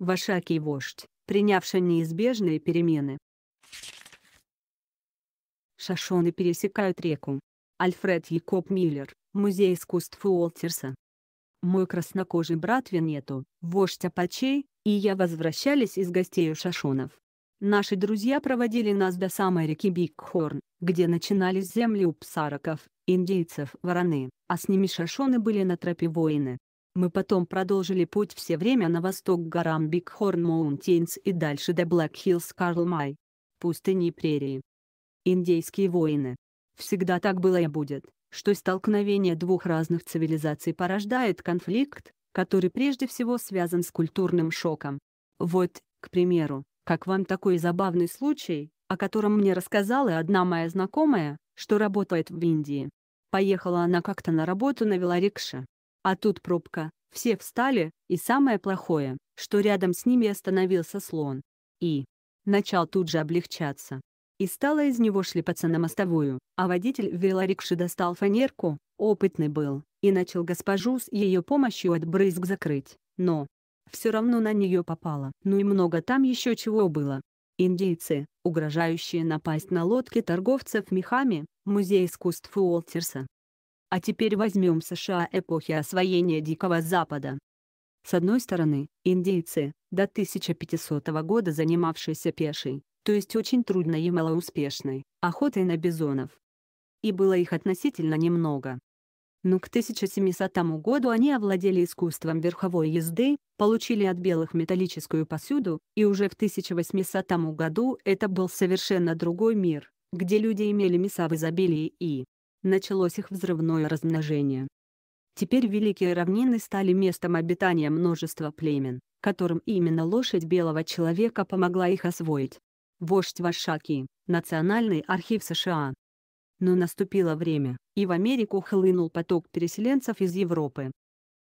Вашакий вождь, принявший неизбежные перемены. Шашоны пересекают реку. Альфред Якоб Миллер, Музей искусств Уолтерса. Мой краснокожий брат Венету, вождь Апачей, и я возвращались из гостей у Шашонов. Наши друзья проводили нас до самой реки Бигхорн, где начинались земли у псароков, индейцев, вороны, а с ними шашоны были на тропе воины. Мы потом продолжили путь все время на восток к горам Бигхорн Маунтинс и дальше до Блэк Хиллс Карл Май. Пустыни и прерии. Индейские войны. Всегда так было и будет, что столкновение двух разных цивилизаций порождает конфликт, который прежде всего связан с культурным шоком. Вот, к примеру, как вам такой забавный случай, о котором мне рассказала одна моя знакомая, что работает в Индии. Поехала она как-то на работу на велорикше, а тут пробка. Все встали, и самое плохое, что рядом с ними остановился слон. И начал тут же облегчаться. И стало из него шлепаться на мостовую, а водитель велорикши достал фанерку, опытный был, и начал госпожу с ее помощью от брызг закрыть, но все равно на нее попало. Ну и много там еще чего было. Индейцы, угрожающие напасть на лодки торговцев мехами, музей искусств Уолтерса, а теперь возьмем США эпохи освоения Дикого Запада. С одной стороны, индейцы, до 1500 года занимавшиеся пешей, то есть очень трудной и малоуспешной, охотой на бизонов. И было их относительно немного. Но к 1700 году они овладели искусством верховой езды, получили от белых металлическую посуду, и уже в 1800 году это был совершенно другой мир, где люди имели мяса в изобилии и началось их взрывное размножение. Теперь великие равнины стали местом обитания множества племен, которым именно лошадь белого человека помогла их освоить. Вождь Вашаки, Национальный архив США. Но наступило время, и в Америку хлынул поток переселенцев из Европы.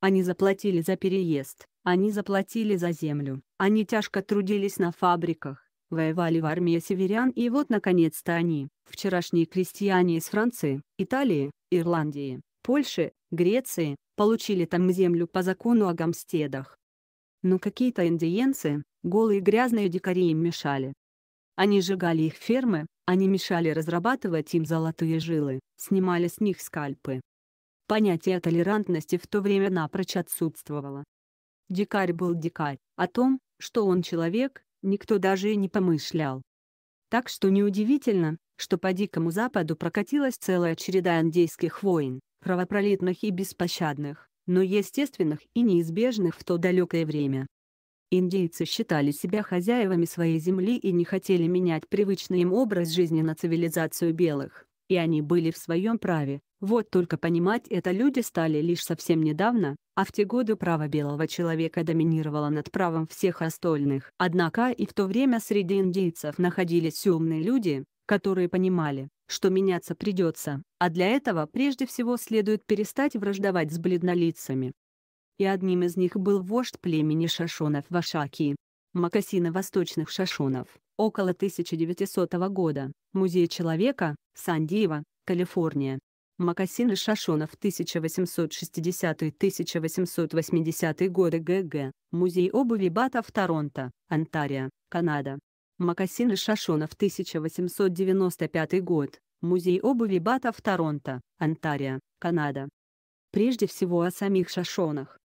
Они заплатили за переезд, они заплатили за землю, они тяжко трудились на фабриках, воевали в армии северян и вот наконец-то они, вчерашние крестьяне из Франции, Италии, Ирландии, Польши, Греции, получили там землю по закону о гомстедах. Но какие-то индиенцы, голые грязные дикари им мешали. Они сжигали их фермы, они мешали разрабатывать им золотые жилы, снимали с них скальпы. Понятие толерантности в то время напрочь отсутствовало. Дикарь был дикарь, о том, что он человек, никто даже и не помышлял. Так что неудивительно, что по Дикому Западу прокатилась целая череда индейских войн, кровопролитных и беспощадных, но естественных и неизбежных в то далекое время. Индейцы считали себя хозяевами своей земли и не хотели менять привычный им образ жизни на цивилизацию белых, и они были в своем праве, вот только понимать это люди стали лишь совсем недавно, а в те годы право белого человека доминировало над правом всех остальных. Однако и в то время среди индейцев находились умные люди, которые понимали, что меняться придется, а для этого прежде всего следует перестать враждовать с бледнолицами. И одним из них был вождь племени шашонов Вашаки, Макасина восточных шашонов, около 1900 года, Музей человека, Сан-Диего, Калифорния. Макасины Шашонов 1860-1880 годы ГГ, Музей обуви Бата в Торонто, Онтарио, Канада. Макасины Шашонов 1895 год, Музей обуви Бата в Торонто, Онтарио, Канада. Прежде всего о самих Шашонах.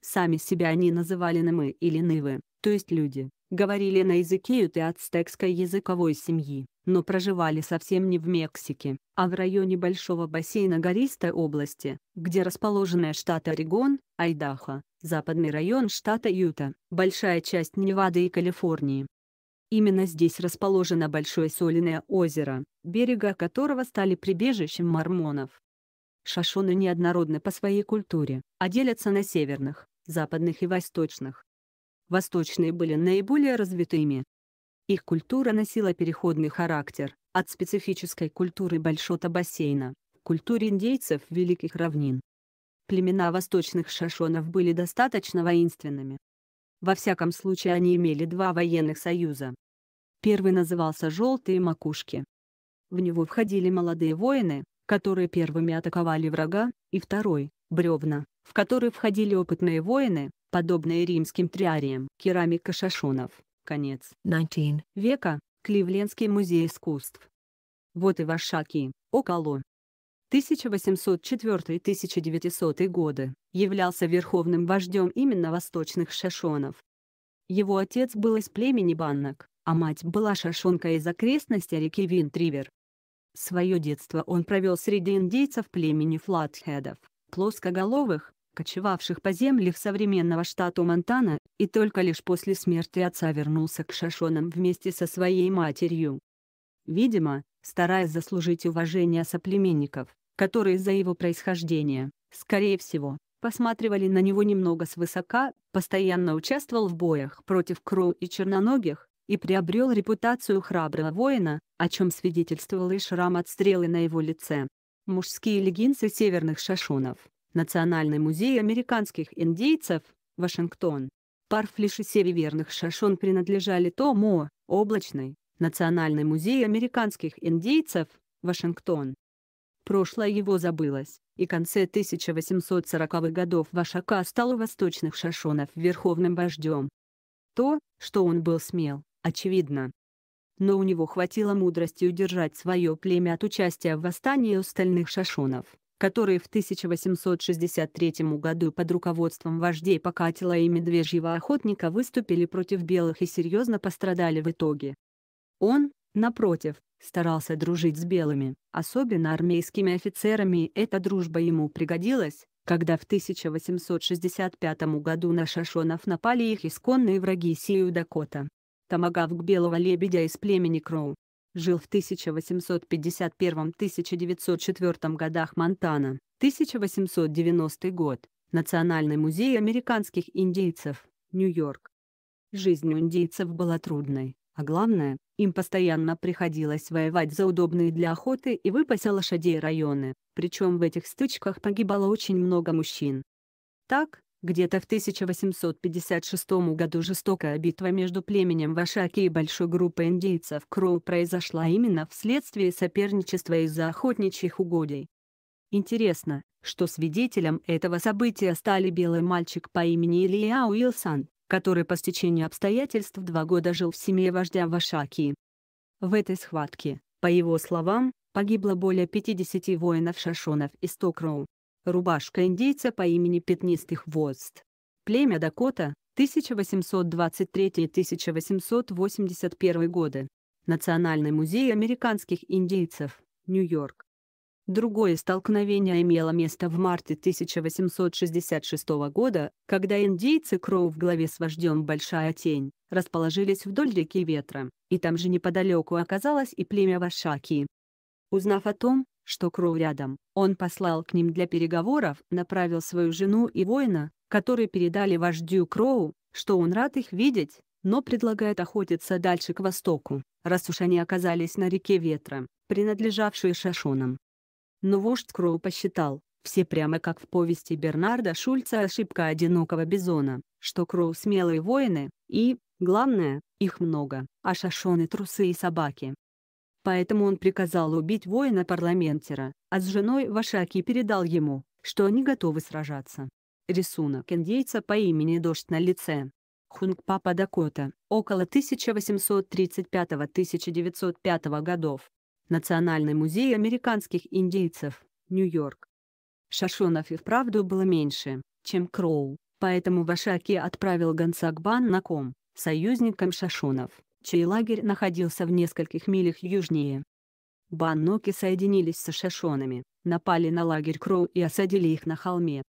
Сами себя они называли намы или Нывы, то есть люди, говорили на языке юты ацтекской языковой семьи, но проживали совсем не в Мексике, а в районе большого бассейна гористой области, где расположены штаты Орегон, Айдахо, западный район штата Юта, большая часть Невады и Калифорнии. Именно здесь расположено большое соленое озеро, берега которого стали прибежищем мормонов. Шашоны неоднородны по своей культуре, а делятся на северных, западных и восточных. Восточные были наиболее развитыми, их культура носила переходный характер, от специфической культуры Большота бассейна, к культуре индейцев Великих равнин. Племена восточных шашонов были достаточно воинственными. Во всяком случае они имели два военных союза. Первый назывался «Желтые макушки». В него входили молодые воины, которые первыми атаковали врага, и второй – «Бревна», в который входили опытные воины, подобные римским триариям, керамика шашонов. Конец 19 века, Кливлендский музей искусств. Вот и Вашаки, около 1804-1900 годы, являлся верховным вождем именно восточных шашонов. Его отец был из племени Баннок, а мать была шашонка из окрестности реки Винтривер. Свое детство он провел среди индейцев племени флатхедов, плоскоголовых, кочевавших по землях современного штата Монтана, и только лишь после смерти отца вернулся к Шашонам вместе со своей матерью. Видимо, стараясь заслужить уважение соплеменников, которые за его происхождение, скорее всего, посматривали на него немного свысока, постоянно участвовал в боях против Кроу и Черноногих, и приобрел репутацию храброго воина, о чем свидетельствовал и шрам от стрелы на его лице. Мужские леггинсы северных шашунов Национальный музей американских индейцев, Вашингтон. Парфлиши Флиши северных шашон принадлежали Тому, Облачный, Национальный музей американских индейцев, Вашингтон. Прошлое его забылось, и в конце 1840-х годов Вашака стал у восточных шашонов верховным вождем. То, что он был смел, очевидно. Но у него хватило мудрости удержать свое племя от участия в восстании остальных шашонов, который в 1863 году под руководством вождей Покатила и Медвежьего охотника выступили против белых и серьезно пострадали в итоге. Он, напротив, старался дружить с белыми, особенно армейскими офицерами и эта дружба ему пригодилась, когда в 1865 году на шашонов напали их исконные враги Сию Дакота. Томагавк белого лебедя из племени Кроу, жил в 1851-1904 годах Монтана, 1890 год, Национальный музей американских индейцев, Нью-Йорк. Жизнь у индейцев была трудной, а главное, им постоянно приходилось воевать за удобные для охоты и выпаса лошадей районы, причем в этих стычках погибало очень много мужчин. Так, где-то в 1856 году жестокая битва между племенем Вашаки и большой группой индейцев Кроу произошла именно вследствие соперничества из-за охотничьих угодий. Интересно, что свидетелем этого события стали белый мальчик по имени Илья Уилсон, который по стечению обстоятельств два года жил в семье вождя Вашаки. В этой схватке, по его словам, погибло более 50 воинов шашонов и Стокроу рубашка индейца по имени Пятнистый хвост. Племя Дакота, 1823-1881 годы. Национальный музей американских индейцев, Нью-Йорк. Другое столкновение имело место в марте 1866 года, когда индейцы Кроу в главе с вождем Большая Тень расположились вдоль реки Ветра, и там же неподалеку оказалось и племя Вашаки. Узнав о том, что Кроу рядом, он послал к ним для переговоров, направил свою жену и воина, которые передали вождю Кроу, что он рад их видеть, но предлагает охотиться дальше к востоку, раз уж они оказались на реке Ветра, принадлежавшей Шашонам. Но вождь Кроу посчитал, все прямо как в повести Бернарда Шульца «Ошибка одинокого бизона», что Кроу смелые воины, и, главное, их много, а шашоны трусы и собаки. Поэтому он приказал убить воина-парламентера, а с женой Вашаки передал ему, что они готовы сражаться. Рисунок индейца по имени Дождь на лице. Хунгпа, Дакота, около 1835-1905 годов. Национальный музей американских индейцев, Нью-Йорк. Шашонов и вправду было меньше, чем Кроу, поэтому Вашаки отправил гонца к Баннаком, союзникам Шашонов чей лагерь находился в нескольких милях южнее. Банноки соединились с шашонами, напали на лагерь Кроу и осадили их на холме.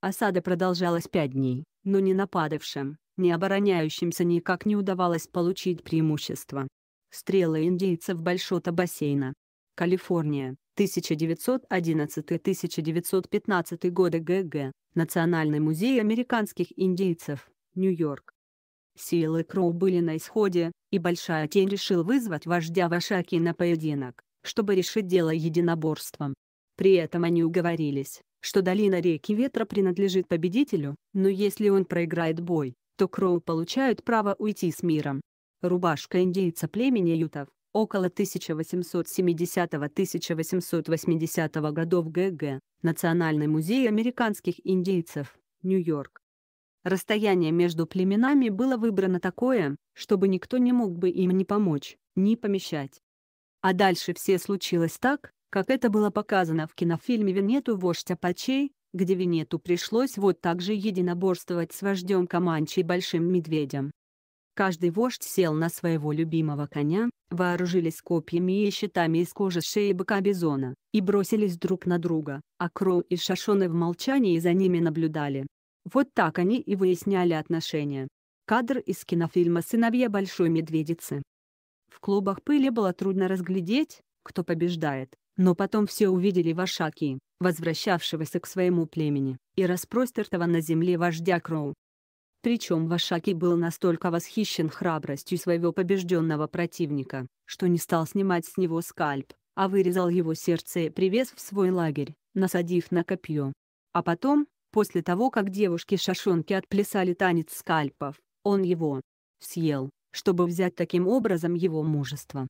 Осада продолжалась пять дней, но ни нападавшим, ни обороняющимся никак не удавалось получить преимущество. Стрелы индейцев Большота бассейна. Калифорния, 1911-1915 годы ГГ, Национальный музей американских индейцев, Нью-Йорк. Силы Кроу были на исходе, и Большая Тень решил вызвать вождя Вашаки на поединок, чтобы решить дело единоборством. При этом они уговорились, что долина реки Ветра принадлежит победителю, но если он проиграет бой, то Кроу получают право уйти с миром. Рубашка индейца племени ютов, около 1870-1880 годов ГГ, Национальный музей американских индейцев, Нью-Йорк. Расстояние между племенами было выбрано такое, чтобы никто не мог бы им ни помочь, ни помещать. А дальше все случилось так, как это было показано в кинофильме «Винету вождь Апачей», где Винету пришлось вот так же единоборствовать с вождем Каманчи Большим Медведем. Каждый вождь сел на своего любимого коня, вооружились копьями и щитами из кожи шеи быка-бизона, и бросились друг на друга, а Кроу и Шашоны в молчании за ними наблюдали. Вот так они и выясняли отношения. Кадр из кинофильма «Сыновья Большой Медведицы». В клубах пыли было трудно разглядеть, кто побеждает, но потом все увидели Вашаки, возвращавшегося к своему племени, и распростертого на земле вождя Кроу. Причем Вашаки был настолько восхищен храбростью своего побежденного противника, что не стал снимать с него скальп, а вырезал его сердце и привез в свой лагерь, насадив на копье. А потом, После того, как девушки шашонки отплясали танец скальпов, он его съел, чтобы взять таким образом его мужество.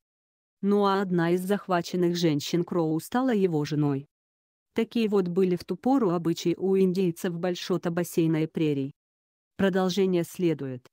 Ну а одна из захваченных женщин Кроу стала его женой. Такие вот были в ту пору обычаи у индейцев Большота бассейна и прерий. Продолжение следует.